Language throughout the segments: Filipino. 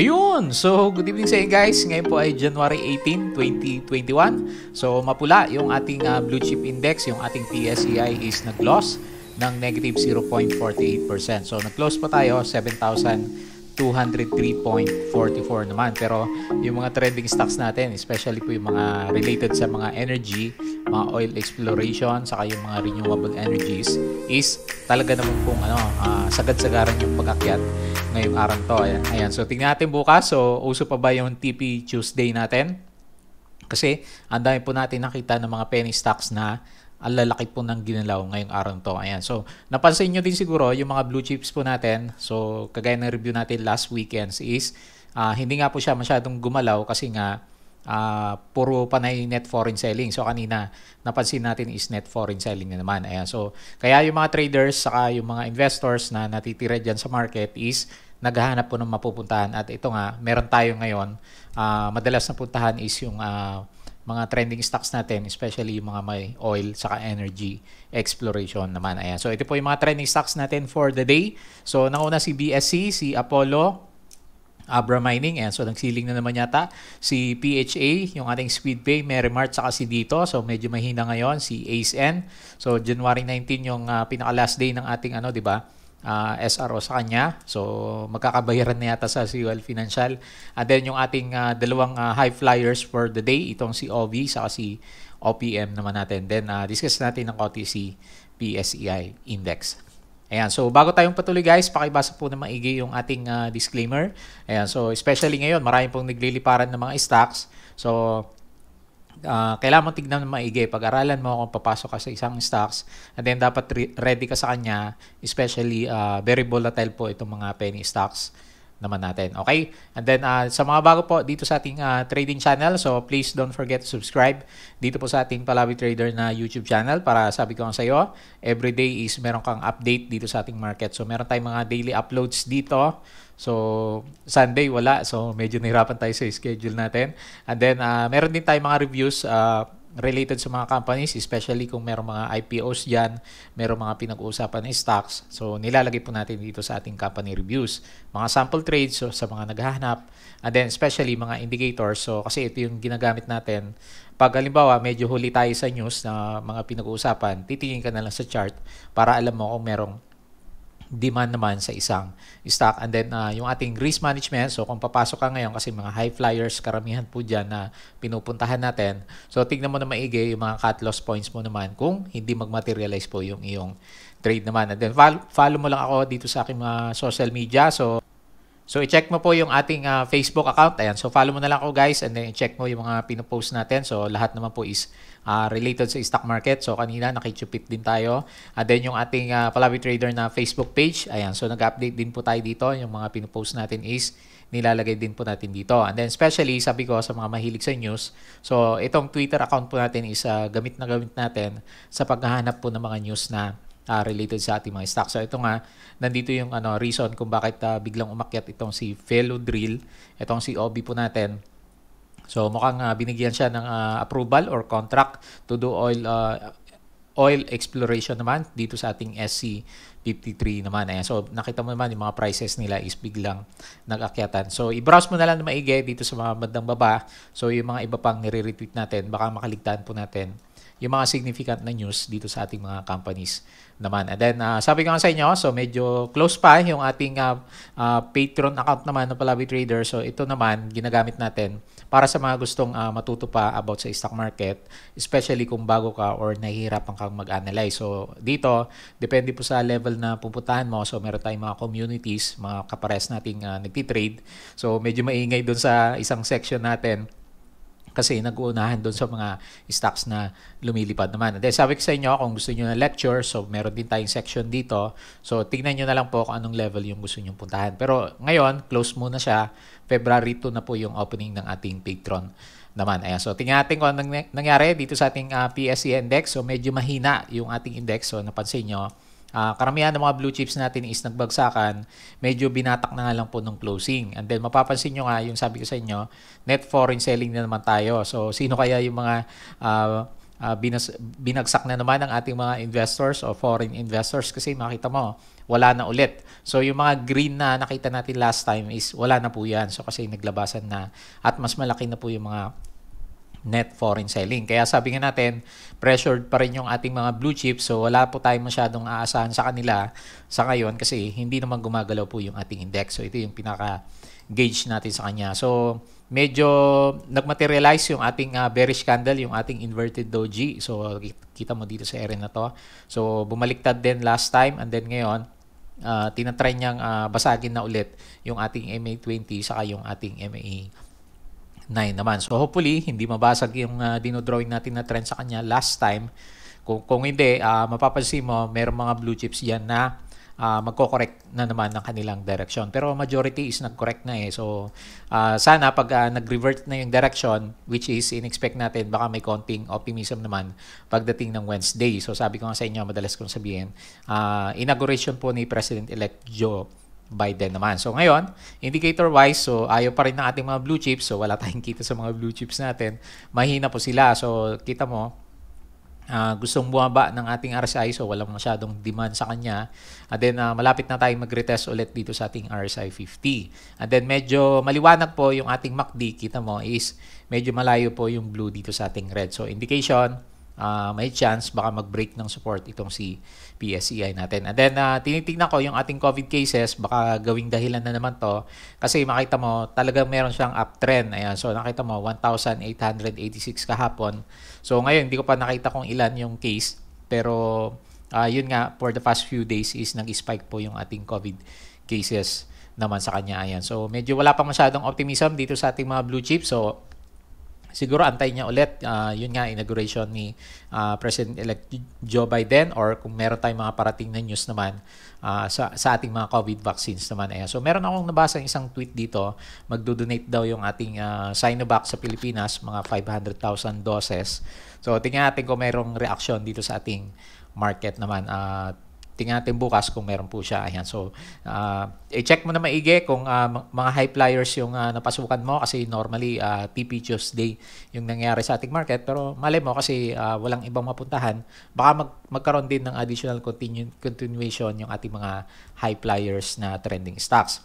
Ayun! So, good evening sa inyo guys. Ngayon po ay January 18, 2021. So, mapula yung ating uh, blue chip index, yung ating PSEI is nag-loss ng negative 0.48%. So, nag-close pa tayo, 7,203.44 naman. Pero, yung mga trending stocks natin, especially po yung mga related sa mga energy, mga oil exploration, saka yung mga renewable energies, is talaga naman pong ano, uh, ah, sagad-sagaran yung pag-akyat ngayong araw to. Ayan. Ayan. So, tingnan natin bukas. So, uso pa ba yung TP Tuesday natin? Kasi, ang dami po natin nakita ng mga penny stocks na ang lalaki po ng ginalaw ngayong araw to. Ayan. So, napansin nyo din siguro yung mga blue chips po natin. So, kagaya ng review natin last weekends is uh, hindi nga po siya masyadong gumalaw kasi nga uh, puro pa panay net foreign selling. So kanina napansin natin is net foreign selling na naman. Ayan. So kaya yung mga traders saka yung mga investors na natitira diyan sa market is naghahanap po ng mapupuntahan at ito nga meron tayo ngayon uh, madalas na puntahan is yung uh, mga trending stocks natin especially yung mga may oil saka energy exploration naman ayan so ito po yung mga trending stocks natin for the day so nauna si BSC si Apollo Abra Mining. Ayan, so nagsiling na naman yata. Si PHA, yung ating Speedpay, Merrimart, saka si Dito. So medyo mahina ngayon. Si ASN. So January 19 yung uh, pinaka-last day ng ating ano, di ba? uh, ah, SRO sa kanya. So magkakabayaran na yata sa CUL Financial. And then yung ating uh, dalawang uh, high flyers for the day, itong si OV saka si OPM naman natin. Then uh, discuss natin ng konti PSEI e Index. Ayan, so bago tayong patuloy guys, pakibasa po na maigi yung ating uh, disclaimer. Ayan, so especially ngayon, marami pong nagliliparan ng mga stocks. So uh, kailangan mo tignan ng maigi. Pag-aralan mo kung papasok ka sa isang stocks and then dapat re- ready ka sa kanya, especially uh, very volatile po itong mga penny stocks naman natin. Okay? And then uh, sa mga bago po dito sa ating uh, trading channel, so please don't forget to subscribe dito po sa ating Palawi Trader na YouTube channel para sabi ko sa iyo, everyday is meron kang update dito sa ating market. So meron tayong mga daily uploads dito. So Sunday wala, so medyo nahirapan tayo sa schedule natin. And then uh, meron din tayong mga reviews uh, related sa mga companies, especially kung merong mga IPOs dyan, merong mga pinag-uusapan ng stocks. So, nilalagay po natin dito sa ating company reviews. Mga sample trades so, sa mga naghahanap, and then especially mga indicators. So, kasi ito yung ginagamit natin. Pag halimbawa, medyo huli tayo sa news na mga pinag-uusapan, titingin ka na lang sa chart para alam mo kung merong demand naman sa isang stock. And then uh, yung ating risk management, so kung papasok ka ngayon kasi mga high flyers, karamihan po dyan na pinupuntahan natin. So tignan mo na maigi yung mga cut loss points mo naman kung hindi magmaterialize po yung iyong trade naman. And then follow mo lang ako dito sa aking mga social media. So So i-check mo po yung ating uh, Facebook account. Ayan. So follow mo na lang ako guys and then i-check mo yung mga pinopost natin. So lahat naman po is uh, related sa stock market. So kanina nakichupit din tayo. And ah, then yung ating uh, ah, Palawi Trader na Facebook page. Ayan, so nag-update din po tayo dito. Yung mga pinupost natin is nilalagay din po natin dito. And then especially, sabi ko sa mga mahilig sa news, so itong Twitter account po natin is uh, gamit na gamit natin sa paghahanap po ng mga news na uh, related sa ating mga stock. So ito nga, nandito yung ano, reason kung bakit uh, biglang umakyat itong si Fellow Drill, itong si OB po natin So mukhang uh, binigyan siya ng uh, approval or contract to do oil uh, oil exploration naman dito sa ating SC 53 naman. Ayan. So nakita mo naman yung mga prices nila is biglang nag nagakyatan. So i-browse mo na lang na maigi dito sa mga bandang baba. So yung mga iba pang nire-retweet natin, baka makaligtaan po natin yung mga significant na news dito sa ating mga companies naman. And then, uh, sabi ko nga sa inyo, so medyo close pa yung ating uh, uh, Patreon account naman ng Palabi Trader. So ito naman, ginagamit natin para sa mga gustong uh, matuto pa about sa stock market, especially kung bago ka or nahihirapan kang mag-analyze. So dito, depende po sa level na pupuntahan mo. So meron tayong mga communities, mga kapares nating uh, nagtitrade. So medyo maingay doon sa isang section natin kasi nag-uunahan doon sa mga stocks na lumilipad naman. Then sabi ko sa inyo kung gusto niyo na lecture, so meron din tayong section dito. So tingnan niyo na lang po kung anong level yung gusto niyo puntahan. Pero ngayon, close muna siya. February 2 na po yung opening ng ating Patreon naman. Ayan, so tingnan natin kung anong nangyari dito sa ating uh, ah, PSE index. So medyo mahina yung ating index. So napansin niyo, Uh, karamihan ng mga blue chips natin is nagbagsakan, medyo binatak na nga lang po ng closing. And then mapapansin nyo nga, yung sabi ko sa inyo, net foreign selling na naman tayo. So sino kaya yung mga uh, uh, binas- binagsak na naman ng ating mga investors o foreign investors kasi makita mo, wala na ulit. So yung mga green na nakita natin last time is wala na po yan. So kasi naglabasan na at mas malaki na po yung mga net foreign selling. Kaya sabi nga natin, pressured pa rin yung ating mga blue chips so wala po tayong masyadong aasahan sa kanila sa ngayon kasi hindi naman gumagalaw po yung ating index. So ito yung pinaka gauge natin sa kanya. So medyo nagmaterialize yung ating uh, bearish candle, yung ating inverted doji. So kita mo dito sa area na to. So bumaliktad din last time and then ngayon uh, tinatry niyang uh, basagin na ulit yung ating MA20 saka yung ating MA 9 naman. So hopefully, hindi mabasag yung uh, dino-drawing natin na trend sa kanya last time. Kung, kung hindi, uh, mapapansin mo, merong mga blue chips yan na uh, magko-correct na naman ng kanilang direction. Pero majority is nag-correct na eh. So, uh, sana pag uh, nag-revert na yung direction, which is in-expect natin, baka may konting optimism naman pagdating ng Wednesday. So, sabi ko nga sa inyo, madalas kong sabihin, uh, inauguration po ni President-elect Joe by then naman. So ngayon, indicator-wise, so ayaw pa rin ng ating mga blue chips. So wala tayong kita sa mga blue chips natin. Mahina po sila. So kita mo, uh, gustong bumaba ng ating RSI. So walang masyadong demand sa kanya. And then uh, malapit na tayong mag-retest ulit dito sa ating RSI 50. And then medyo maliwanag po yung ating MACD. Kita mo is medyo malayo po yung blue dito sa ating red. So indication, uh, may chance baka mag-break ng support itong si PSEI natin. And then, uh, tinitignan ko yung ating COVID cases, baka gawing dahilan na naman to. Kasi makita mo, talagang meron siyang uptrend. Ayan, so nakita mo, 1,886 kahapon. So ngayon, hindi ko pa nakita kung ilan yung case. Pero uh, yun nga, for the past few days is nag-spike po yung ating COVID cases naman sa kanya. Ayan. So medyo wala pa masyadong optimism dito sa ating mga blue chips. So siguro antay niya ulit uh, yun nga inauguration ni uh, ah, President-elect Joe Biden or kung meron tayong mga parating na news naman uh, sa, sa ating mga COVID vaccines naman. Eh. So meron akong nabasa isang tweet dito, magdo-donate daw yung ating uh, Sinovac sa Pilipinas, mga 500,000 doses. So tingnan natin kung mayroong reaction dito sa ating market naman. Uh, tingnan natin bukas kung meron po siya. Ayan. So, uh, i-check mo na maigi kung uh, mga high flyers yung uh, napasukan mo kasi normally uh, PP Tuesday yung nangyari sa ating market. Pero malay mo kasi uh, walang ibang mapuntahan. Baka mag magkaroon din ng additional continu continuation yung ating mga high flyers na trending stocks.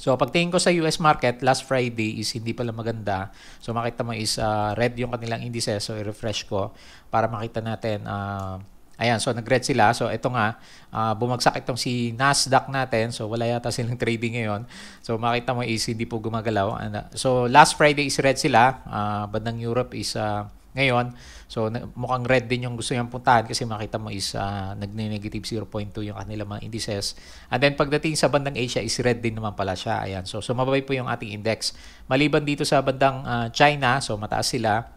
So pagtingin ko sa US market last Friday is hindi pala maganda. So makita mo is uh, red yung kanilang indices so i-refresh ko para makita natin uh, Ayan, so nag-red sila. So ito nga, uh, bumagsak itong si Nasdaq natin. So wala yata silang trading ngayon. So makita mo is hindi po gumagalaw. And, uh, so last Friday is red sila. Uh, bandang Europe is uh, ngayon. So mukhang red din yung gusto niyang puntahan kasi makita mo is uh, nagne-negative 0.2 yung kanilang mga indices. And then pagdating sa bandang Asia is red din naman pala siya. Ayan, so mababay po yung ating index. Maliban dito sa bandang uh, China, so mataas sila.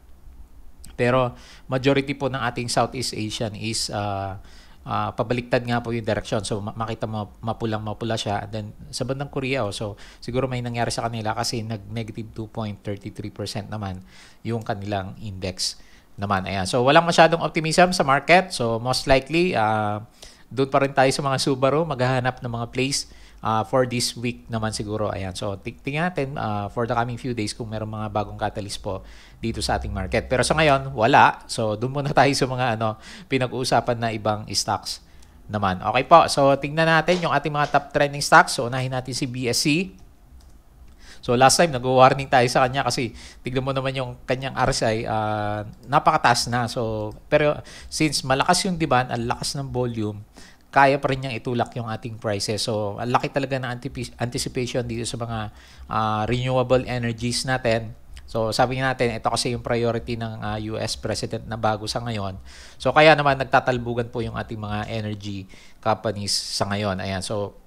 Pero majority po ng ating Southeast Asian is uh, uh, pabaliktad nga po yung direction. So makita mo mapulang mapula siya. And then sa bandang Korea, oh, so siguro may nangyari sa kanila kasi nag-negative 2.33% naman yung kanilang index naman. Ayan. So walang masyadong optimism sa market. So most likely, uh, doon pa rin tayo sa mga Subaru, maghahanap ng mga place uh, for this week naman siguro, ayan. So, tingnan natin uh, for the coming few days kung meron mga bagong catalyst po dito sa ating market. Pero sa ngayon, wala. So, doon muna tayo sa mga ano, pinag-uusapan na ibang stocks naman. Okay po. So, tingnan natin yung ating mga top trending stocks. So, unahin natin si BSC. So last time nag-warning tayo sa kanya kasi tignan mo naman yung kanyang RSI uh, ah, napakataas na. So pero since malakas yung demand, ang lakas ng volume, kaya pa rin niyang itulak yung ating prices. So, ang laki talaga ng anticipation dito sa mga uh, renewable energies natin. So, sabi natin, ito kasi yung priority ng uh, ah, US President na bago sa ngayon. So, kaya naman nagtatalbugan po yung ating mga energy companies sa ngayon. Ayan, so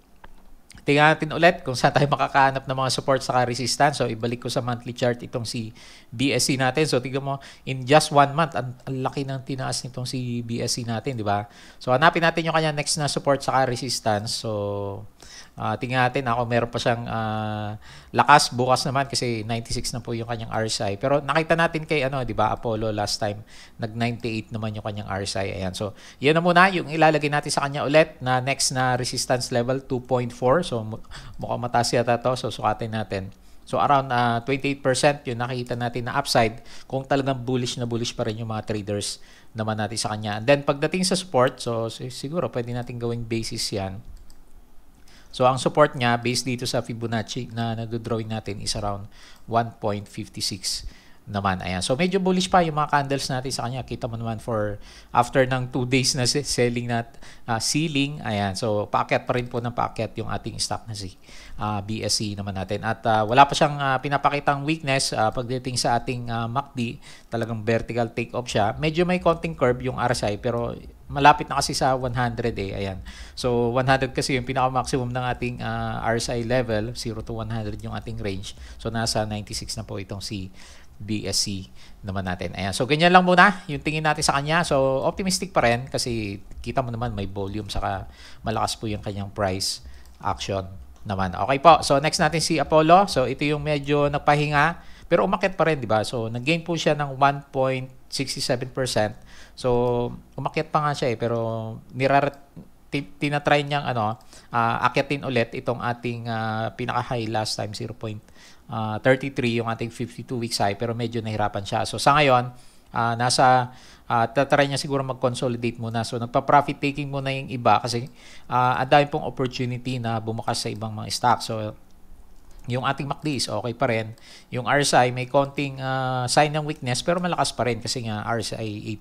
tingnan natin ulit kung saan tayo makakahanap ng mga support sa resistance. So, ibalik ko sa monthly chart itong si BSC natin. So, tingnan mo, in just one month, ang, ang laki ng tinaas nitong si BSC natin, di ba? So, hanapin natin yung kanya next na support sa resistance. So, Uh, tingnan natin ako meron pa siyang uh, lakas bukas naman kasi 96 na po yung kanyang RSI. Pero nakita natin kay ano, 'di ba, Apollo last time nag 98 naman yung kanyang RSI. Ayan. So, 'yan na muna yung ilalagay natin sa kanya ulit na next na resistance level 2.4. So, mukhang mataas yata to. So, sukatin natin. So around uh, ah, 28% yung nakita natin na upside kung talagang bullish na bullish pa rin yung mga traders naman natin sa kanya. And then pagdating sa support, so siguro pwede natin gawing basis yan. So ang support niya based dito sa Fibonacci na nagdo-drawing natin is around 1.56 naman. Ayan. So medyo bullish pa yung mga candles natin sa kanya. Kita mo naman for after ng 2 days na selling nat uh, ah, ceiling. Ayan. So packet pa rin po ng packet yung ating stock na si uh, ah, BSC e naman natin. At uh, wala pa siyang uh, pinapakitang weakness uh, pagdating sa ating uh, MACD. Talagang vertical take off siya. Medyo may konting curve yung RSI pero malapit na kasi sa 100 eh. Ayan. So 100 kasi yung pinaka-maximum ng ating uh, RSI level, 0 to 100 yung ating range. So nasa 96 na po itong si BSC naman natin. Ayan. So, ganyan lang muna yung tingin natin sa kanya. So, optimistic pa rin kasi kita mo naman may volume saka malakas po yung kanyang price action naman. Okay po. So, next natin si Apollo. So, ito yung medyo nagpahinga pero umakyat pa rin, di ba? So, nag-gain po siya ng 1.67%. So, umakyat pa nga siya eh pero nirar tinatry niyang ano, uh, ah, akyatin ulit itong ating uh, pinaka-high last time 0.5 uh, ah, 33 yung ating 52-week high pero medyo nahirapan siya. So sa ngayon, uh, nasa uh, tatry niya siguro mag-consolidate muna. So nagpa-profit taking muna yung iba kasi uh, ang dami pong opportunity na bumukas sa ibang mga stock. So yung ating MACD is okay pa rin. Yung RSI may konting uh, sign ng weakness pero malakas pa rin kasi nga RSI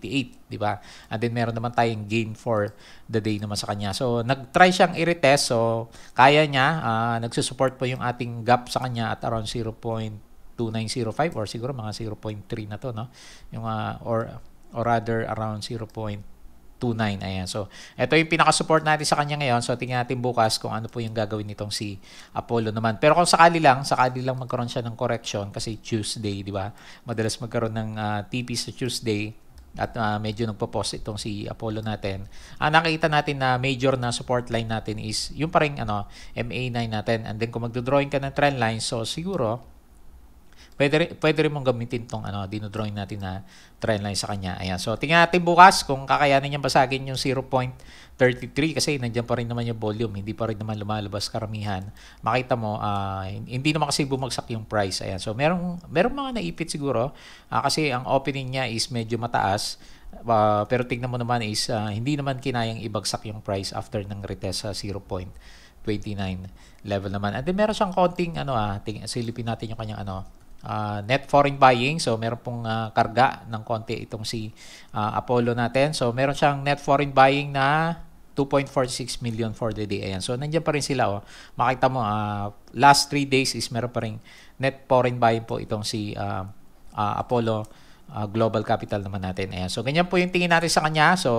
88, di ba? And then meron naman tayong gain for the day naman sa kanya. So nag-try siyang i-retest so kaya niya, uh, nagsusupport po yung ating gap sa kanya at around 0.2905 or siguro mga 0.3 na to, no? Yung uh, or or rather around 0.29 29. Ayan. So, ito yung pinaka-support natin sa kanya ngayon. So, tingnan natin bukas kung ano po yung gagawin nitong si Apollo naman. Pero kung sakali lang, sakali lang magkaroon siya ng correction kasi Tuesday, di ba? Madalas magkaroon ng uh, ah, TP sa Tuesday at uh, medyo nagpo post itong si Apollo natin. Ang ah, nakita natin na major na support line natin is yung parang ano, MA9 natin. And then kung magdo-drawing ka ng trend line, so siguro Pwede, pwede rin mong gamitin tong ano, dinodrawing natin na trend line sa kanya. Ayan. So, tingnan natin bukas kung kakayanin niyang basagin yung 0.33 kasi nandiyan pa rin naman yung volume. Hindi pa rin naman lumalabas karamihan. Makita mo, uh, hindi naman kasi bumagsak yung price. Ayan. So, merong, merong mga naipit siguro uh, kasi ang opening niya is medyo mataas. Uh, pero tignan mo naman is uh, hindi naman kinayang ibagsak yung price after ng retest sa 0.29 level naman. And then meron siyang konting ano ah, ting, silipin natin yung kanyang ano, uh, net foreign buying. So meron pong uh, karga ng konti itong si uh, Apollo natin. So meron siyang net foreign buying na 2.46 million for the day. Ayan. So nandiyan pa rin sila. Oh. Makita mo, uh, last 3 days is meron pa rin net foreign buying po itong si uh, uh, Apollo uh, global capital naman natin. Ayan. So, ganyan po yung tingin natin sa kanya. So,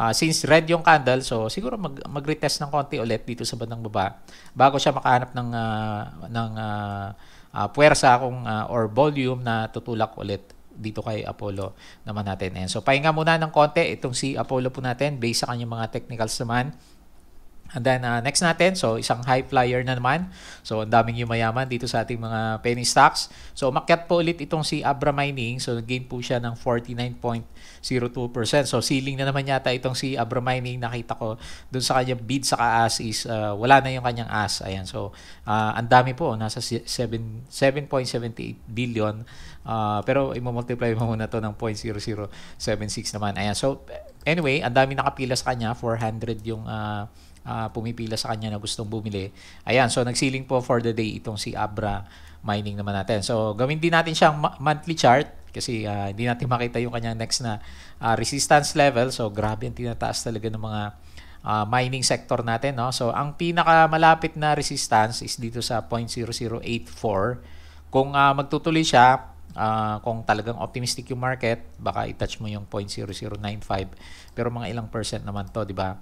uh, since red yung candle, so siguro mag, mag-retest ng konti ulit dito sa bandang baba bago siya makahanap ng, uh, ng uh, uh, puwersa akong uh, or volume na tutulak ulit dito kay Apollo naman natin. And so pahinga muna ng konti itong si Apollo po natin based sa kanyang mga technicals naman. And then uh, next natin, so isang high flyer na naman. So ang daming yumayaman dito sa ating mga penny stocks. So umakyat po ulit itong si Abra Mining. So gain po siya ng 49.02%. So ceiling na naman yata itong si Abra Mining. Nakita ko doon sa kanyang bid sa kaas is uh, wala na yung kanyang as. Ayan. So uh, ang dami po, nasa 7.78 billion. Uh, pero i-multiply mo muna to ng 0.0076 naman. Ayan. So anyway, ang dami nakapila sa kanya. 400 yung uh, uh, pumipila sa kanya na gustong bumili. Ayan, so nagsiling po for the day itong si Abra mining naman natin. So gawin din natin siyang monthly chart kasi uh, hindi natin makita yung kanyang next na uh, resistance level. So grabe ang tinataas talaga ng mga uh, mining sector natin no so ang pinakamalapit na resistance is dito sa 0.0084 kung uh, magtutuloy siya uh, kung talagang optimistic yung market baka i-touch mo yung 0.0095 pero mga ilang percent naman to di ba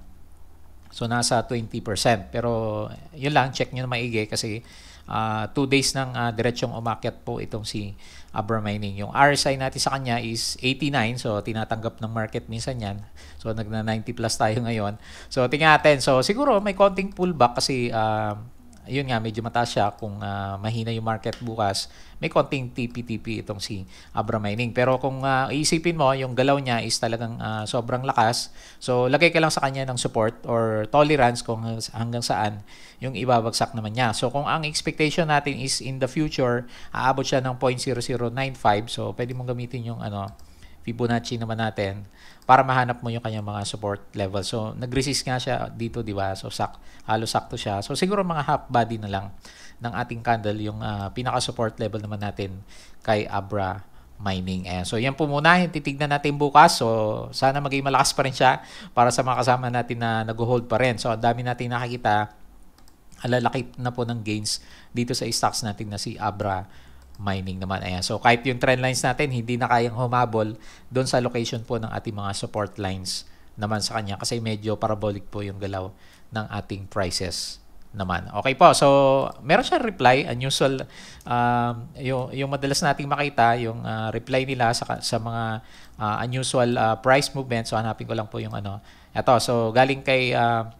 So nasa 20%. Pero yun lang, check nyo na maigi kasi uh, two days nang uh, ah, diretsyong umakyat po itong si Abra Mining. Yung RSI natin sa kanya is 89. So, tinatanggap ng market minsan yan. So, nagna 90 plus tayo ngayon. So, tingnan natin. So, siguro may konting pullback kasi uh, ayun nga, medyo mataas siya kung uh, mahina yung market bukas. May konting tipi-tipi itong si Abra Mining. Pero kung uh, iisipin mo, yung galaw niya is talagang uh, sobrang lakas. So, lagay ka lang sa kanya ng support or tolerance kung hanggang saan yung ibabagsak naman niya. So, kung ang expectation natin is in the future, aabot siya ng 0.0095. So, pwede mong gamitin yung ano, Fibonacci naman natin para mahanap mo yung kanyang mga support level. So, nag-resist nga siya dito, di ba? So, sak halos sakto siya. So, siguro mga half body na lang ng ating candle yung uh, pinaka-support level naman natin kay Abra mining. Ayan. So, yan po muna. Titignan natin bukas. So, sana maging malakas pa rin siya para sa mga kasama natin na nag-hold pa rin. So, ang dami natin nakikita. Alalaki na po ng gains dito sa stocks natin na si Abra mining naman. Ayan. So kahit yung trend lines natin hindi na kayang humabol doon sa location po ng ating mga support lines naman sa kanya kasi medyo parabolic po yung galaw ng ating prices naman. Okay po. So, meron siyang reply. Unusual. Uh, um, yung, yung madalas nating makita, yung uh, reply nila sa, sa mga uh, unusual uh, price movement. So, hanapin ko lang po yung ano. Ito. So, galing kay uh,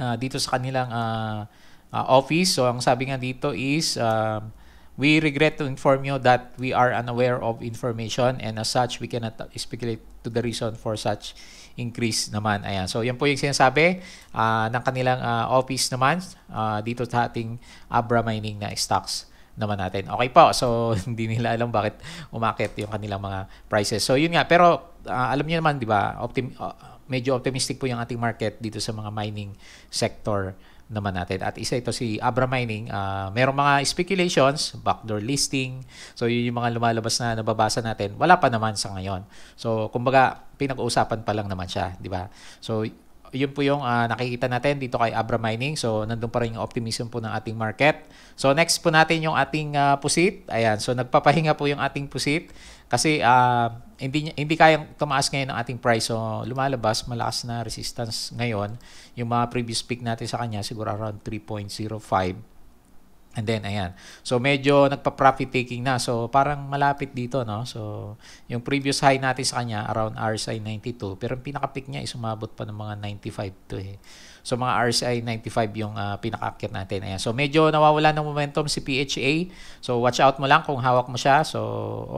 uh, dito sa kanilang uh, uh, office. So, ang sabi nga dito is um, uh, We regret to inform you that we are unaware of information and as such, we cannot speculate to the reason for such increase naman. Ayan. So, yan po yung sinasabi uh, ng kanilang uh, office naman uh, dito sa ating Abra Mining na stocks naman natin. Okay po. So, hindi nila alam bakit umakit yung kanilang mga prices. So, yun nga. Pero, uh, alam niyo naman, di ba, optim- uh, medyo optimistic po yung ating market dito sa mga mining sector naman natin. At isa ito si Abra Mining. Uh, merong mga speculations, backdoor listing. So yun yung mga lumalabas na nababasa natin. Wala pa naman sa ngayon. So kumbaga pinag-uusapan pa lang naman siya, di ba? So yun po yung uh, nakikita natin dito kay Abra Mining. So, nandun pa rin yung optimism po ng ating market. So, next po natin yung ating uh, pusit. Ayan. So, nagpapahinga po yung ating pusit. Kasi uh, hindi, hindi kayang tumaas ngayon ang ating price. So, lumalabas, malakas na resistance ngayon. Yung mga previous peak natin sa kanya, siguro around 3.05. And then, ayan. So, medyo nagpa-profit taking na. So, parang malapit dito, no? So, yung previous high natin sa kanya, around RSI 92. Pero yung pinaka-peak niya, isumabot pa ng mga 95 to eh. So mga RSI 95 yung uh, pinakaakyat natin. Ayan. So medyo nawawala ng momentum si PHA. So watch out mo lang kung hawak mo siya. So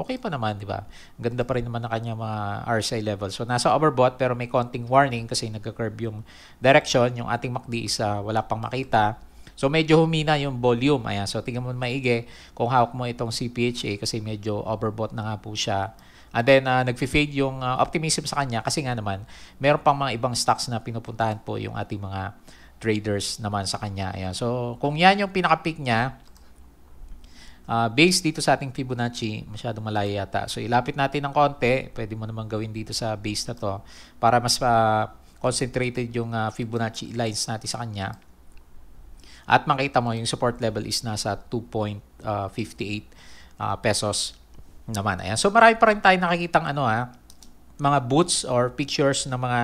okay pa naman, di ba? Ganda pa rin naman ng kanya mga RSI level. So nasa overbought pero may konting warning kasi nagka-curve yung direction. Yung ating MACD is uh, wala pang makita. So medyo humina yung volume. Ayan. So tingnan mo maigi kung hawak mo itong CPHA kasi medyo overbought na nga po siya And then, uh, ah, nagfi fade yung uh, optimism sa kanya kasi nga naman, meron pang mga ibang stocks na pinupuntahan po yung ating mga traders naman sa kanya. Ayan. So, kung yan yung pinaka-peak niya, uh, based dito sa ating Fibonacci, masyadong malaya yata. So, ilapit natin ng konti. Pwede mo naman gawin dito sa base na to para mas uh, concentrated yung uh, Fibonacci lines natin sa kanya. At makita mo, yung support level is nasa 2.58 uh, pesos naman. Ayan. So marami pa rin tayo nakikitang ano ha, ah, mga boots or pictures ng mga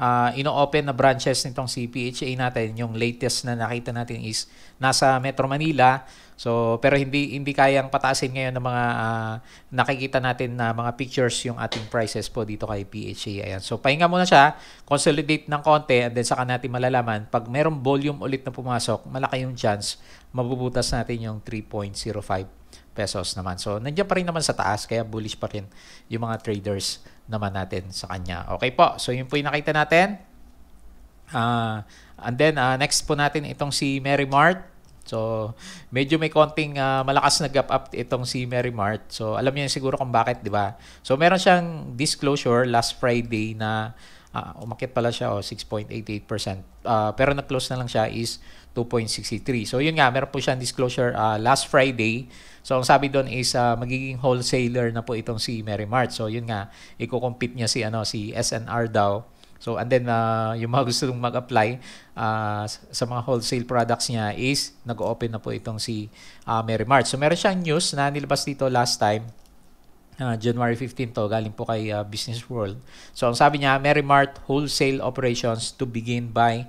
uh, ino-open na branches nitong CPHA natin. Yung latest na nakita natin is nasa Metro Manila. So pero hindi hindi kayang pataasin ngayon ng mga uh, nakikita natin na mga pictures yung ating prices po dito kay PHA. Ayan. So pahinga muna siya, consolidate ng konti and then saka natin malalaman pag merong volume ulit na pumasok, malaki yung chance mabubutas natin yung 3.05 pesos naman. So, nandiyan pa rin naman sa taas, kaya bullish pa rin yung mga traders naman natin sa kanya. Okay po, so yun po yung nakita natin. Uh, and then, uh, next po natin itong si Mary Mart. So, medyo may konting uh, malakas na gap up itong si Mary Mart. So, alam niyo siguro kung bakit, di ba? So, meron siyang disclosure last Friday na uh, umakit pala siya oh, 6.88%. Uh, pero nag-close na lang siya is 2.63. So, yun nga, meron po siyang disclosure uh, last Friday So ang sabi doon is uh, magiging wholesaler na po itong si Merrimart. So yun nga, iko-compete niya si ano si SNR daw. So and then uh, yung mga gusto mong mag-apply uh, sa mga wholesale products niya is nag-open na po itong si uh, Merrimart. So meron siyang news na nilabas dito last time uh, January 15 to, galing po kay uh, Business World. So ang sabi niya, Merrimart wholesale operations to begin by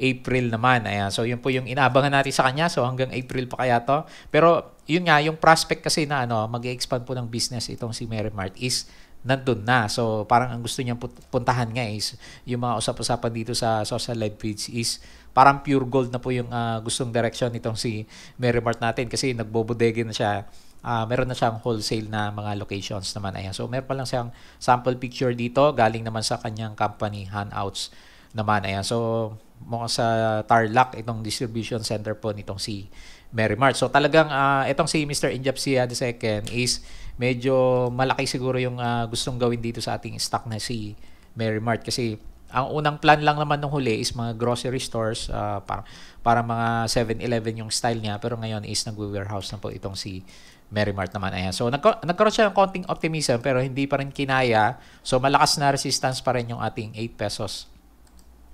April naman. Ayan. So, yun po yung inaabangan natin sa kanya. So, hanggang April pa kaya to. Pero, yun nga, yung prospect kasi na ano, mag expand po ng business itong si Mary Mart is nandun na. So, parang ang gusto niyang puntahan nga is yung mga usap-usapan dito sa social life feeds is parang pure gold na po yung uh, gustong direction nitong si Mary Mart natin kasi nagbobodega na siya uh, meron na siyang wholesale na mga locations naman. Ayan. So, meron pa lang siyang sample picture dito. Galing naman sa kanyang company, Handouts naman. Ayan. So, mukhang sa Tarlac itong distribution center po nitong si Mary Mart. So talagang uh, itong si Mr. Injap ah, the II is medyo malaki siguro yung uh, gustong gawin dito sa ating stock na si Mary Mart kasi ang unang plan lang naman nung huli is mga grocery stores uh, para para mga 7-Eleven yung style niya pero ngayon is nag warehouse na po itong si Mart naman ayan. So nagka- nagkaroon siya ng konting optimism pero hindi pa rin kinaya. So malakas na resistance pa rin yung ating 8 pesos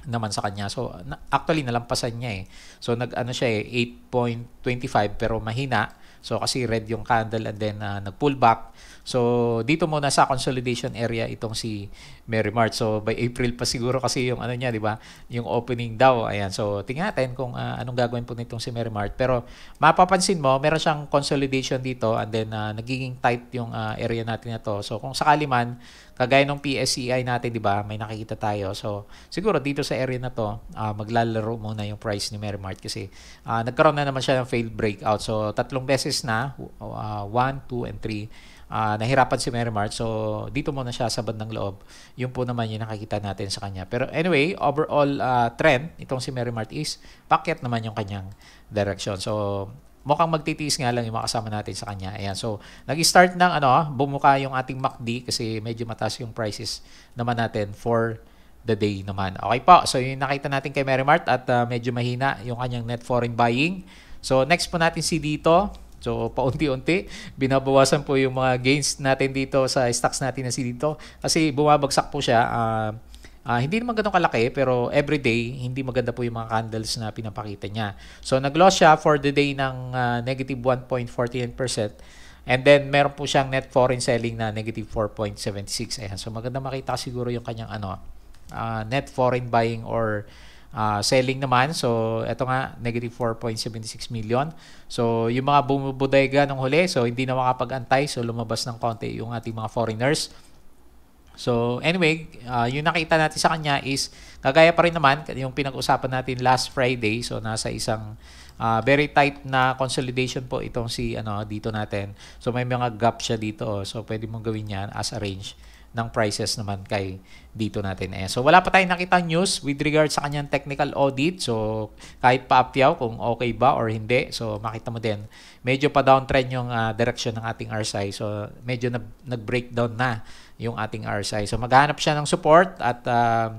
naman sa kanya. So na, actually nalampasan niya eh. So nag ano siya eh 8.25 pero mahina. So kasi red yung candle and then uh, nag-pull back. So dito muna sa consolidation area itong si Merry March. So by April pa siguro kasi yung ano niya, 'di ba? Yung opening daw. Ayan. So tingnan natin kung uh, anong gagawin po nitong si Merry March. Pero mapapansin mo, meron siyang consolidation dito and then uh, nagiging tight yung uh, area natin na to. So kung sakali man kagaya ng PSEI natin, 'di ba? May nakikita tayo. So siguro dito sa area na to, uh, maglalaro muna yung price ni Merry March kasi uh, nagkaroon na naman siya ng failed breakout. So tatlong beses na, 1, uh, 2 and 3 uh, nahirapan si Mary Mart. So, dito muna siya sa bandang loob. Yun po naman yung nakikita natin sa kanya. Pero anyway, overall uh, trend, itong si Mary Mart is pakyat naman yung kanyang direction. So, mukhang magtitiis nga lang yung makasama natin sa kanya. Ayan. So, nag-start ng ano, ah, bumuka yung ating MACD kasi medyo mataas yung prices naman natin for the day naman. Okay po. So, yung nakita natin kay Merrimart at uh, medyo mahina yung kanyang net foreign buying. So, next po natin si dito. So paunti-unti, binabawasan po yung mga gains natin dito sa stocks natin na si dito kasi bumabagsak po siya. Uh, Uh, hindi naman ganun kalaki pero everyday hindi maganda po yung mga candles na pinapakita niya. So nag-loss siya for the day ng uh, negative 1.48%. And then, meron po siyang net foreign selling na negative 4.76. Ayan. So, maganda makita siguro yung kanyang ano, uh, net foreign buying or Uh, selling naman, so eto nga, negative 4.76 million. So yung mga bumubudega nung huli, so hindi na makapag-antay, so lumabas ng konti yung ating mga foreigners. So anyway, uh, yung nakita natin sa kanya is kagaya pa rin naman yung pinag-usapan natin last Friday, so nasa isang uh, very tight na consolidation po itong si ano dito natin. So may mga gap siya dito, oh. so pwede mong gawin 'yan as arranged ng prices naman kay dito natin. eh. So wala pa tayong nakita news with regard sa kanyang technical audit. So kahit paapyaw kung okay ba or hindi. So makita mo din, medyo pa downtrend yung uh, direction ng ating RSI. So medyo na, nag-breakdown na yung ating RSI. So maghanap siya ng support at uh,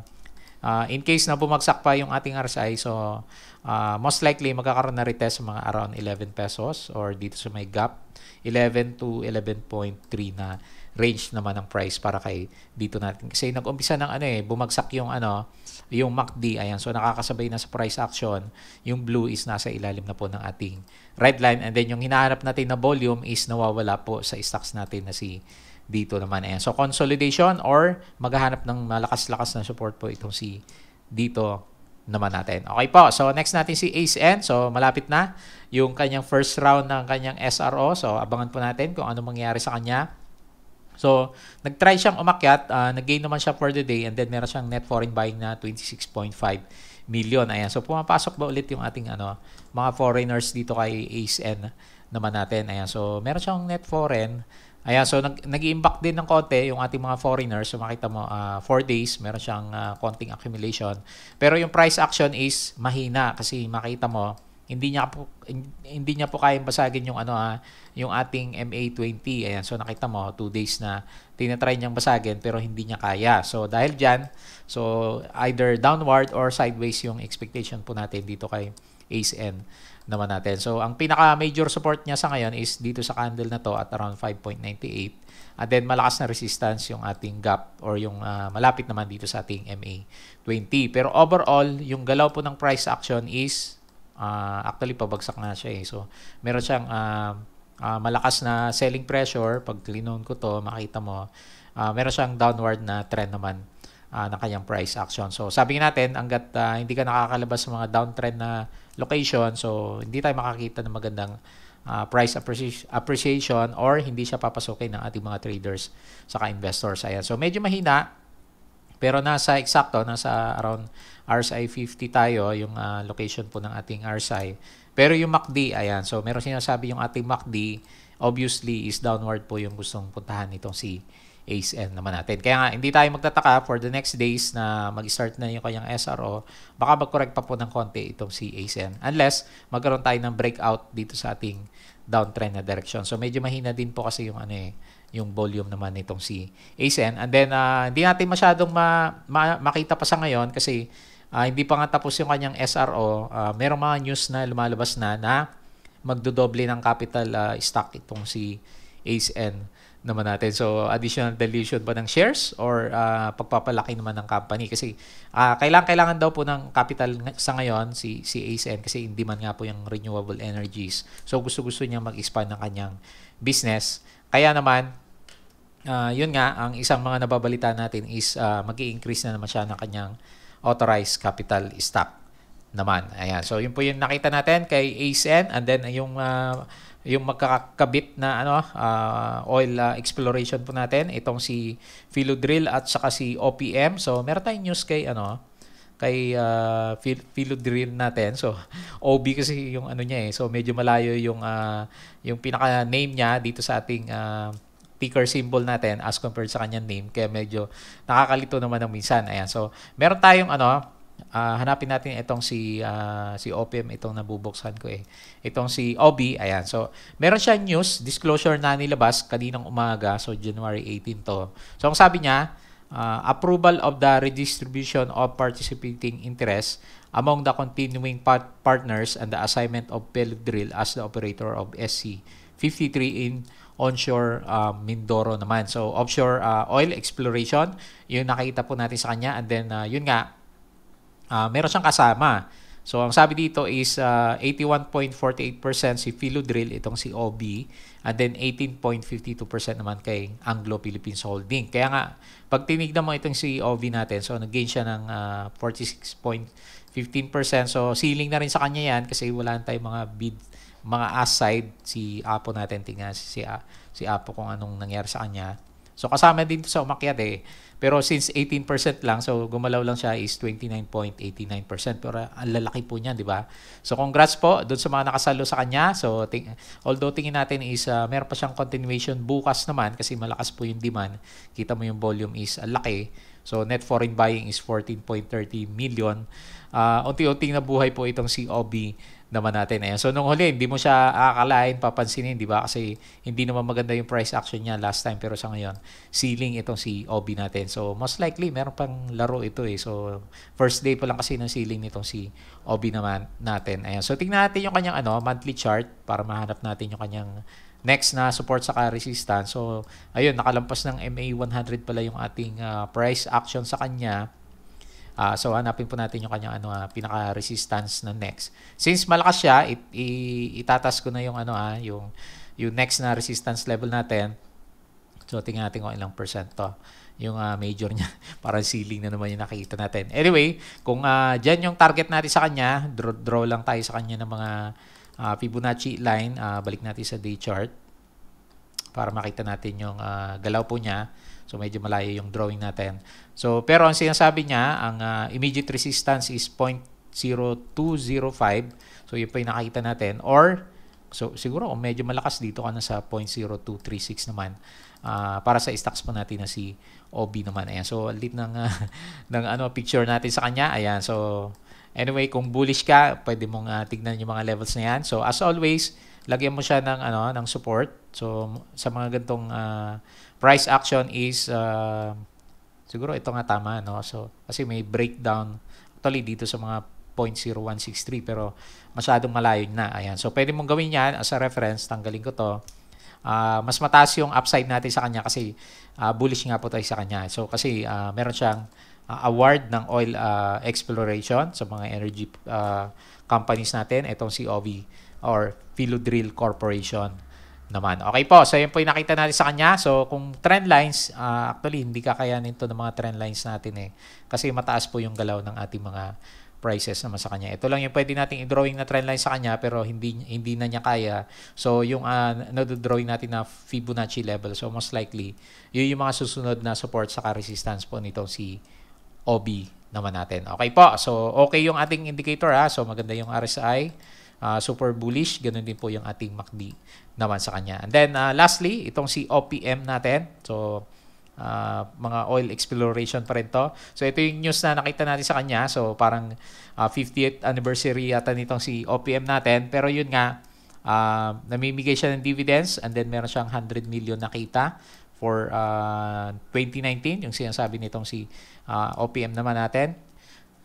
uh, in case na bumagsak pa yung ating RSI, so uh, most likely magkakaroon na retest sa mga around 11 pesos or dito sa may gap 11 to 11.3 na range naman ng price para kay dito natin. Kasi nag-umpisa ng ano eh, bumagsak yung ano, yung MACD, ayan. So nakakasabay na sa price action, yung blue is nasa ilalim na po ng ating red line and then yung hinahanap natin na volume is nawawala po sa stocks natin na si dito naman. Ayan. So consolidation or maghahanap ng malakas-lakas na support po itong si dito naman natin. Okay po. So, next natin si Ace N. So, malapit na yung kanyang first round ng kanyang SRO. So, abangan po natin kung ano mangyayari sa kanya. So, nag-try siyang umakyat, uh, nag-gain naman siya for the day and then meron siyang net foreign buying na 26.5 million. Ayan. So, pumapasok ba ulit yung ating ano, mga foreigners dito kay ASN naman natin. Ayan. So, meron siyang net foreign. Ayan. So, nag nag-impact din ng konti yung ating mga foreigners. So, makita mo, 4 uh, ah, days, meron siyang uh, konting accumulation. Pero yung price action is mahina kasi makita mo, hindi niya po hindi niya po kayang basagin yung ano ha, yung ating MA20. Ayan, so nakita mo 2 days na tinatry niyang basagin pero hindi niya kaya. So dahil diyan, so either downward or sideways yung expectation po natin dito kay ASN naman natin. So ang pinaka major support niya sa ngayon is dito sa candle na to at around 5.98. And then malakas na resistance yung ating gap or yung uh, malapit naman dito sa ating MA20. Pero overall, yung galaw po ng price action is Uh, actually, pabagsak nga siya eh. So, meron siyang uh, uh, malakas na selling pressure. Pag linon ko to, makita mo, uh, meron siyang downward na trend naman uh, ng kanyang price action. So, sabi natin, hanggat uh, hindi ka nakakalabas sa mga downtrend na location, so hindi tayo makakita ng magandang uh, price appreciation or hindi siya papasukin ng ating mga traders sa saka investors. Ayan. So, medyo mahina pero nasa eksakto, nasa around RSI 50 tayo, yung uh, location po ng ating RSI. Pero yung MACD, ayan. So meron sinasabi yung ating MACD, obviously is downward po yung gustong puntahan nitong si ASN naman natin. Kaya nga, hindi tayo magtataka for the next days na mag-start na yung kanyang SRO. Baka mag-correct pa po ng konti itong si ASN. Unless, magkaroon tayo ng breakout dito sa ating downtrend na direction. So, medyo mahina din po kasi yung ano eh, yung volume naman nitong si ASEN. And then, uh, hindi natin masyadong ma- ma- makita pa sa ngayon kasi uh, hindi pa nga tapos yung kanyang SRO. Uh, ah, merong mga news na lumalabas na na magdodoble ng capital uh, stock itong si ASEN naman natin. So, additional dilution pa ng shares or uh, pagpapalaki naman ng company? Kasi uh, kailangan, kailangan daw po ng capital sa ngayon si, si ASN kasi hindi man nga po yung renewable energies. So, gusto-gusto niya mag-expand ng kanyang business. Kaya naman, uh, yun nga, ang isang mga nababalita natin is uh, ah, mag increase na naman siya ng kanyang authorized capital stock naman. Ayan. So, yun po yung nakita natin kay ASN and then ah, yung uh, yung magkakabit na ano uh, oil uh, exploration po natin itong si Philo Drill at saka si OPM. So, meron tayong news kay ano kay uh, Philo Drill natin. So, OB kasi yung ano niya eh. So, medyo malayo yung uh, yung pinaka name niya dito sa ating uh, ticker symbol natin as compared sa kanyang name. Kaya medyo nakakalito naman ng minsan. Ayan. So, meron tayong ano, uh, hanapin natin itong si uh, si OPM itong nabubuksan ko eh. Itong si OB, ayan. So, meron siya news disclosure na nilabas kaninang umaga. So, January 18 to. So, ang sabi niya, uh, approval of the redistribution of participating interest among the continuing part partners and the assignment of Pelog Drill as the operator of SC 53 in onshore uh, Mindoro naman. So offshore uh, oil exploration, 'yun nakita po natin sa kanya and then uh, yun nga uh, meron siyang kasama. So ang sabi dito is uh, 81.48% si Philodrill itong si OB and then 18.52% naman kay Anglo Philippines Holding. Kaya nga pag tinignan mo itong si OB natin so nag-gain siya ng uh, 46.15%. So ceiling na rin sa kanya 'yan kasi wala tayong mga bid mga aside si Apo natin, tingnan si, si, ah, si Apo kung anong nangyari sa kanya. So kasama din sa umakyat eh. Pero since 18% lang, so gumalaw lang siya is 29.89%. Pero ang lalaki po niya, di ba? So congrats po doon sa mga nakasalo sa kanya. So ting- although tingin natin is uh, meron pa siyang continuation bukas naman kasi malakas po yung demand. Kita mo yung volume is uh, laki. So net foreign buying is 14.30 million. Uh, unti-unting nabuhay po itong COB naman natin. Ayan. So nung huli, hindi mo siya akalain, papansinin, di ba? Kasi hindi naman maganda yung price action niya last time pero sa ngayon, ceiling itong si OB natin. So most likely, meron pang laro ito eh. So first day pa lang kasi ng ceiling nitong si OB naman natin. Ayan. So tingnan natin yung kanyang ano, monthly chart para mahanap natin yung kanyang next na support sa resistance. So ayun, nakalampas ng MA100 pala yung ating uh, price action sa kanya Uh, so hanapin po natin yung kanyang ano, uh, pinaka-resistance ng next. Since malakas siya, it, it, itatas ko na yung, ano, uh, yung, yung next na resistance level natin. So tingnan natin kung ilang percent to yung uh, major niya. Parang ceiling na naman yung nakikita natin. Anyway, kung uh, dyan yung target natin sa kanya, draw, draw lang tayo sa kanya ng mga uh, Fibonacci line. Uh, balik natin sa day chart para makita natin yung uh, galaw po niya. So medyo malayo yung drawing natin. So pero ang sinasabi niya, ang uh, immediate resistance is 0.0205. So yun po yung nakita natin. Or so siguro kung medyo malakas dito ka na sa 0.0236 naman uh, para sa stocks po natin na si OB naman. Ayan. So alit ng, uh, ng ano, picture natin sa kanya. Ayan. So anyway, kung bullish ka, pwede mong uh, tignan yung mga levels na yan. So as always, lagyan mo siya ng ano ng support. So sa mga gantong uh, price action is uh, siguro ito nga tama no so kasi may breakdown actually dito sa mga 0.0163 pero masyadong malayo na ayan so pwede mong gawin yan as a reference tanggalin ko to uh, mas mataas yung upside natin sa kanya kasi uh, bullish nga po tayo sa kanya so kasi uh, meron siyang uh, award ng oil uh, exploration sa mga energy uh, companies natin itong COV or Philodrill Corporation naman. Okay po, so yun po yung nakita natin sa kanya. So kung trend lines, uh, actually hindi kakayanin to ng mga trend lines natin eh. Kasi mataas po yung galaw ng ating mga prices naman sa kanya. Ito lang yung pwede nating i-drawing na trend line sa kanya pero hindi hindi na niya kaya. So yung uh, ah, na-drawing natin na Fibonacci level. So most likely, yun yung mga susunod na support sa resistance po nitong si OB naman natin. Okay po. So okay yung ating indicator ha. Ah. So maganda yung RSI uh, super bullish. Ganun din po yung ating MACD naman sa kanya. And then uh, lastly, itong si OPM natin. So uh, mga oil exploration pa rin to. So ito yung news na nakita natin sa kanya. So parang uh, 50th anniversary yata nitong si OPM natin. Pero yun nga, uh, namimigay siya ng dividends and then meron siyang 100 million nakita for uh, 2019, yung sinasabi nitong si uh, OPM naman natin.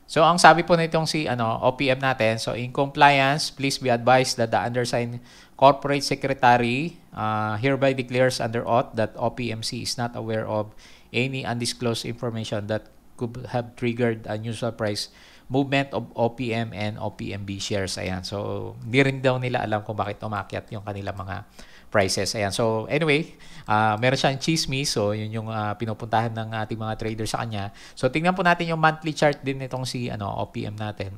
So ang sabi po nitong si ano OPM natin, so in compliance, please be advised that the undersigned corporate secretary uh, hereby declares under oath that OPMC is not aware of any undisclosed information that could have triggered unusual surprise movement of OPM and OPMB shares. Ayan. So, hindi rin daw nila alam kung bakit umakyat yung kanila mga prices. Ayan. So anyway, uh, meron siyang chismis. So yun yung uh, pinupuntahan ng ating mga trader sa kanya. So tingnan po natin yung monthly chart din nitong si ano, OPM natin.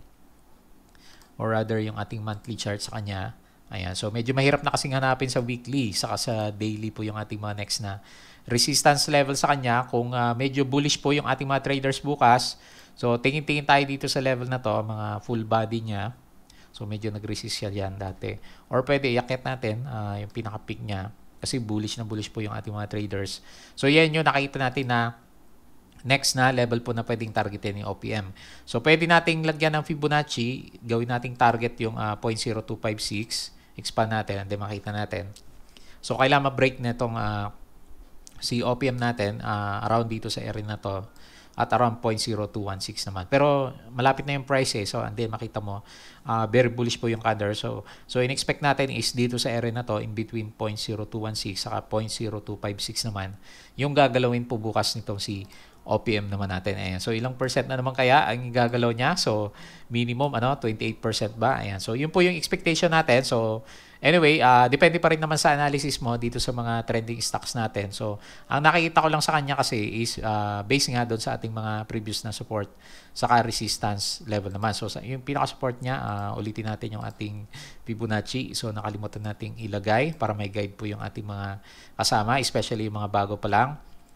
Or rather yung ating monthly chart sa kanya. Ayan. So medyo mahirap na kasing hanapin sa weekly saka sa daily po yung ating mga next na resistance level sa kanya. Kung uh, medyo bullish po yung ating mga traders bukas, so tingin-tingin tayo dito sa level na to, mga full body niya. So medyo nag-resist siya yan dati. Or pwede iakyat natin uh, yung pinaka-peak niya kasi bullish na bullish po yung ating mga traders. So yan yung nakita natin na next na level po na pwedeng targetin yung OPM. So pwede nating lagyan ng Fibonacci, gawin nating target yung uh, ah, 0.0256, expand natin, and then makita natin. So kailangan ma-break na itong uh, si OPM natin uh, around dito sa area na to at around 0.0216 naman. Pero malapit na yung price eh. So, and makita mo, uh, very bullish po yung candle. So, so in-expect natin is dito sa area na to, in between 0.0216 saka 0.0256 naman, yung gagalawin po bukas nitong si OPM naman natin. Ayan. So, ilang percent na naman kaya ang gagalaw niya? So, minimum, ano, 28% ba? Ayan. So, yun po yung expectation natin. So, Anyway, uh, depende pa rin naman sa analysis mo dito sa mga trending stocks natin. So, ang nakikita ko lang sa kanya kasi is uh, based nga doon sa ating mga previous na support saka resistance level naman. So, sa, yung pinaka-support niya, uh, ulitin natin yung ating Fibonacci. So, nakalimutan nating ilagay para may guide po yung ating mga kasama, especially yung mga bago pa lang.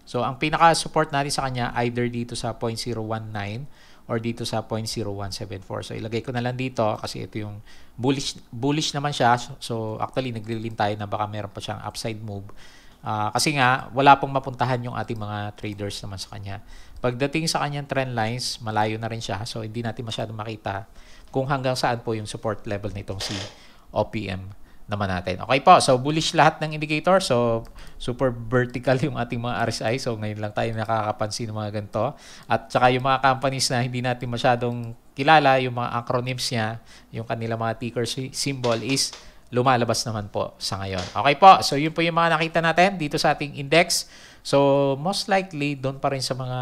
So, ang pinaka-support natin sa kanya either dito sa 0.019 or dito sa 0.0174. So ilagay ko na lang dito kasi ito yung bullish bullish naman siya. So actually naglilin tayo na baka meron pa siyang upside move. Uh, kasi nga wala pong mapuntahan yung ating mga traders naman sa kanya. Pagdating sa kanyang trend lines, malayo na rin siya. So hindi natin masyadong makita kung hanggang saan po yung support level nitong si OPM naman natin. Okay po, so bullish lahat ng indicator. So super vertical yung ating mga RSI. So ngayon lang tayo nakakapansin ng mga ganito. At saka yung mga companies na hindi natin masyadong kilala, yung mga acronyms niya, yung kanila mga ticker symbol is lumalabas naman po sa ngayon. Okay po, so yun po yung mga nakita natin dito sa ating index. So most likely doon pa rin sa mga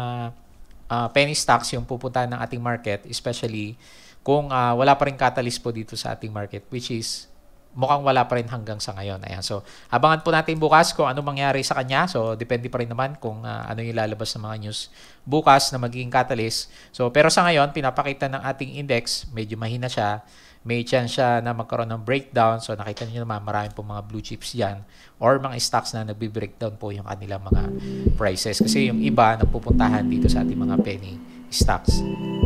uh, penny stocks yung pupunta ng ating market, especially kung uh, wala pa rin catalyst po dito sa ating market, which is mukhang wala pa rin hanggang sa ngayon. Ayan. So, abangan po natin bukas kung ano mangyari sa kanya. So, depende pa rin naman kung uh, ano yung lalabas ng mga news bukas na magiging catalyst. So, pero sa ngayon, pinapakita ng ating index, medyo mahina siya. May chance siya na magkaroon ng breakdown. So, nakita niyo naman, maraming po mga blue chips yan or mga stocks na nagbe-breakdown po yung kanilang mga prices. Kasi yung iba, nagpupuntahan dito sa ating mga penny stocks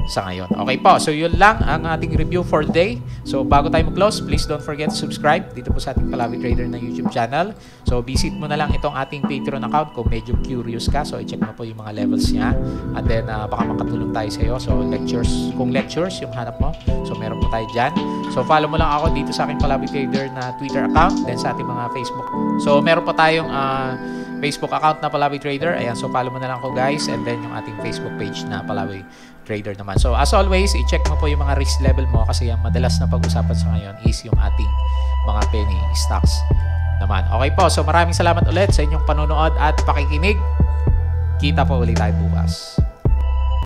sa ngayon. Okay po, so yun lang ang ating review for day. So bago tayo mag-close, please don't forget to subscribe dito po sa ating Palawi Trader na YouTube channel. So visit mo na lang itong ating Patreon account kung medyo curious ka. So i-check mo po yung mga levels niya. And then uh, baka makatulong tayo sa iyo. So lectures, kung lectures yung hanap mo, so meron po tayo dyan. So follow mo lang ako dito sa aking Palawi Trader na Twitter account, then sa ating mga Facebook. So meron po tayong uh, Facebook account na Palawi Trader. Ayan, so follow mo na lang ko guys. And then yung ating Facebook page na Palawi Trader naman. So as always, i-check mo po yung mga risk level mo kasi ang madalas na pag-usapan sa ngayon is yung ating mga penny stocks naman. Okay po, so maraming salamat ulit sa inyong panonood at pakikinig. Kita po ulit tayo bukas.